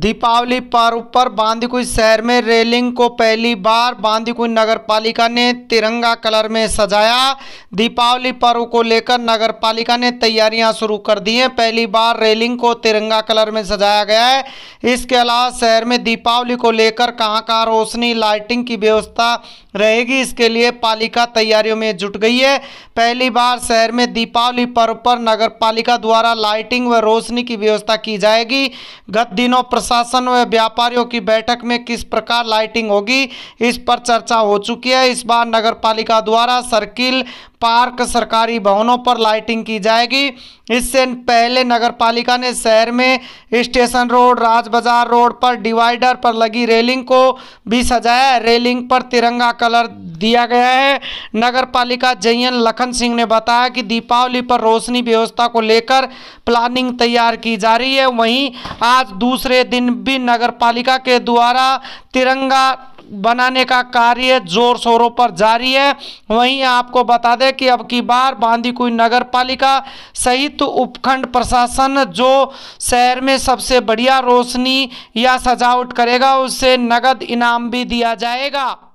दीपावली पर्व पर बांदीकुई शहर में रेलिंग को पहली बार बांदीकुई नगर पालिका ने तिरंगा कलर में सजाया दीपावली पर्व को लेकर नगर पालिका ने तैयारियां शुरू कर दी हैं पहली बार रेलिंग को तिरंगा कलर में सजाया गया है इसके अलावा शहर में दीपावली को लेकर कहां कहां रोशनी लाइटिंग की व्यवस्था रहेगी इसके लिए पालिका तैयारियों में जुट गई है पहली बार शहर में दीपावली पर्व पर नगर पालिका द्वारा लाइटिंग व रोशनी की व्यवस्था की जाएगी गत दिनों प्रशासन व व्यापारियों की बैठक में किस प्रकार लाइटिंग होगी इस पर चर्चा हो चुकी है इस बार नगर पालिका द्वारा सर्किल पार्क सरकारी भवनों पर लाइटिंग की जाएगी इससे पहले नगर पालिका ने शहर में स्टेशन रोड राज बाजार रोड पर डिवाइडर पर लगी रेलिंग को भी सजाया रेलिंग पर तिरंगा कलर दिया गया है नगर पालिका जयन लखन सिंह ने बताया कि दीपावली पर रोशनी व्यवस्था को लेकर प्लानिंग तैयार की जा रही है वहीं आज दूसरे दिन भी नगर पालिका के द्वारा तिरंगा बनाने का कार्य जोर शोरों पर जारी है वहीं आपको बता दें कि अब की बार बांदीकुई नगर पालिका सहित उपखंड प्रशासन जो शहर में सबसे बढ़िया रोशनी या सजावट करेगा उसे नगद इनाम भी दिया जाएगा